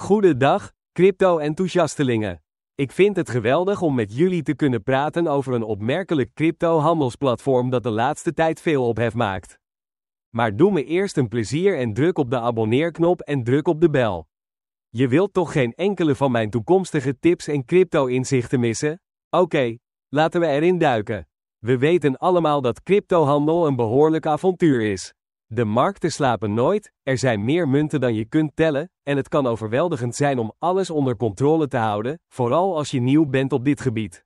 Goedendag, crypto-enthousiastelingen. Ik vind het geweldig om met jullie te kunnen praten over een opmerkelijk crypto-handelsplatform dat de laatste tijd veel ophef maakt. Maar doe me eerst een plezier en druk op de abonneerknop en druk op de bel. Je wilt toch geen enkele van mijn toekomstige tips en crypto-inzichten missen? Oké, laten we erin duiken. We weten allemaal dat cryptohandel een behoorlijk avontuur is. De markten slapen nooit, er zijn meer munten dan je kunt tellen, en het kan overweldigend zijn om alles onder controle te houden, vooral als je nieuw bent op dit gebied.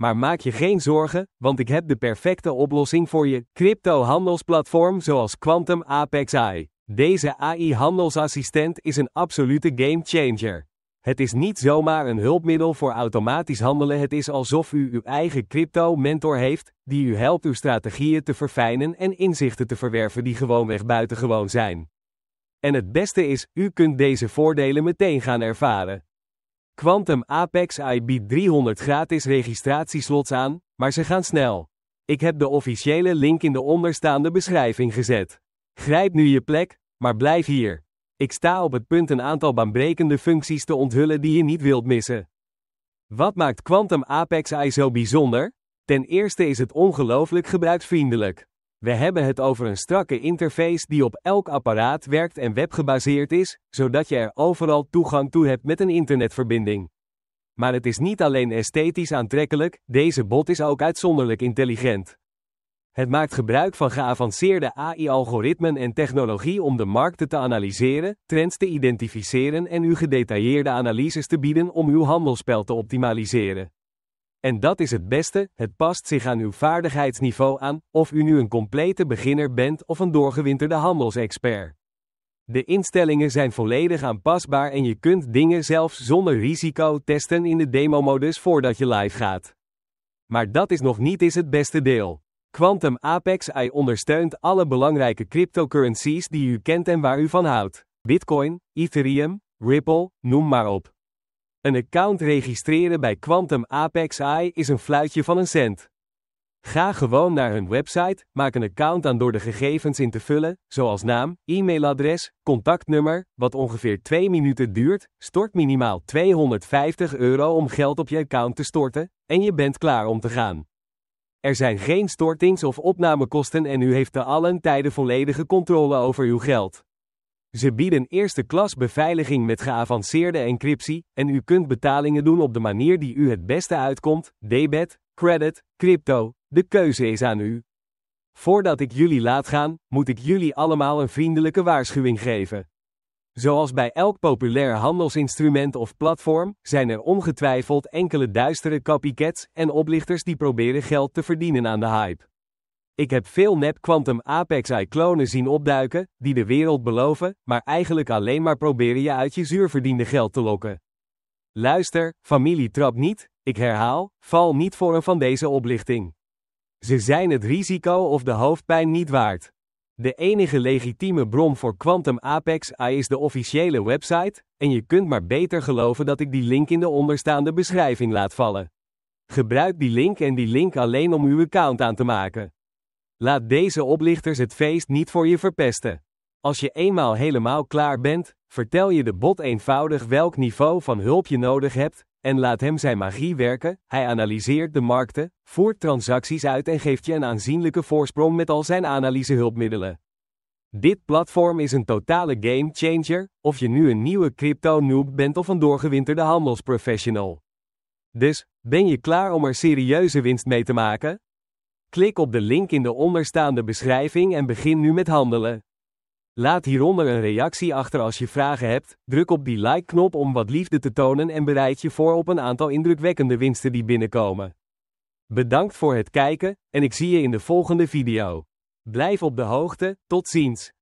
Maar maak je geen zorgen, want ik heb de perfecte oplossing voor je crypto-handelsplatform zoals Quantum Apex AI. Deze AI-handelsassistent is een absolute game changer. Het is niet zomaar een hulpmiddel voor automatisch handelen. Het is alsof u uw eigen crypto-mentor heeft, die u helpt uw strategieën te verfijnen en inzichten te verwerven die gewoonweg buitengewoon zijn. En het beste is, u kunt deze voordelen meteen gaan ervaren. Quantum Apex I biedt 300 gratis registratieslots aan, maar ze gaan snel. Ik heb de officiële link in de onderstaande beschrijving gezet. Grijp nu je plek, maar blijf hier. Ik sta op het punt een aantal baanbrekende functies te onthullen die je niet wilt missen. Wat maakt Quantum Apex AI zo bijzonder? Ten eerste is het ongelooflijk gebruiksvriendelijk. We hebben het over een strakke interface die op elk apparaat werkt en webgebaseerd is, zodat je er overal toegang toe hebt met een internetverbinding. Maar het is niet alleen esthetisch aantrekkelijk, deze bot is ook uitzonderlijk intelligent. Het maakt gebruik van geavanceerde AI-algoritmen en technologie om de markten te analyseren, trends te identificeren en u gedetailleerde analyses te bieden om uw handelsspel te optimaliseren. En dat is het beste, het past zich aan uw vaardigheidsniveau aan, of u nu een complete beginner bent of een doorgewinterde handelsexpert. De instellingen zijn volledig aanpasbaar en je kunt dingen zelfs zonder risico testen in de demo-modus voordat je live gaat. Maar dat is nog niet eens het beste deel. Quantum Apex AI ondersteunt alle belangrijke cryptocurrencies die u kent en waar u van houdt. Bitcoin, Ethereum, Ripple, noem maar op. Een account registreren bij Quantum Apex AI is een fluitje van een cent. Ga gewoon naar hun website, maak een account aan door de gegevens in te vullen, zoals naam, e-mailadres, contactnummer, wat ongeveer 2 minuten duurt, stort minimaal 250 euro om geld op je account te storten, en je bent klaar om te gaan. Er zijn geen stortings- of opnamekosten en u heeft te allen tijden volledige controle over uw geld. Ze bieden eerste klas beveiliging met geavanceerde encryptie, en u kunt betalingen doen op de manier die u het beste uitkomt: debet, credit, crypto. De keuze is aan u. Voordat ik jullie laat gaan, moet ik jullie allemaal een vriendelijke waarschuwing geven. Zoals bij elk populair handelsinstrument of platform, zijn er ongetwijfeld enkele duistere copycats en oplichters die proberen geld te verdienen aan de hype. Ik heb veel nep Quantum Apex Eye-klonen zien opduiken, die de wereld beloven, maar eigenlijk alleen maar proberen je uit je zuurverdiende geld te lokken. Luister, familie trap niet, ik herhaal, val niet voor een van deze oplichting. Ze zijn het risico of de hoofdpijn niet waard. De enige legitieme bron voor Quantum Apex AI is de officiële website, en je kunt maar beter geloven dat ik die link in de onderstaande beschrijving laat vallen. Gebruik die link en die link alleen om uw account aan te maken. Laat deze oplichters het feest niet voor je verpesten. Als je eenmaal helemaal klaar bent, vertel je de bot eenvoudig welk niveau van hulp je nodig hebt, en laat hem zijn magie werken, hij analyseert de markten, voert transacties uit en geeft je een aanzienlijke voorsprong met al zijn analysehulpmiddelen. Dit platform is een totale game changer, of je nu een nieuwe crypto noob bent of een doorgewinterde handelsprofessional. Dus, ben je klaar om er serieuze winst mee te maken? Klik op de link in de onderstaande beschrijving en begin nu met handelen. Laat hieronder een reactie achter als je vragen hebt, druk op die like-knop om wat liefde te tonen en bereid je voor op een aantal indrukwekkende winsten die binnenkomen. Bedankt voor het kijken en ik zie je in de volgende video. Blijf op de hoogte, tot ziens!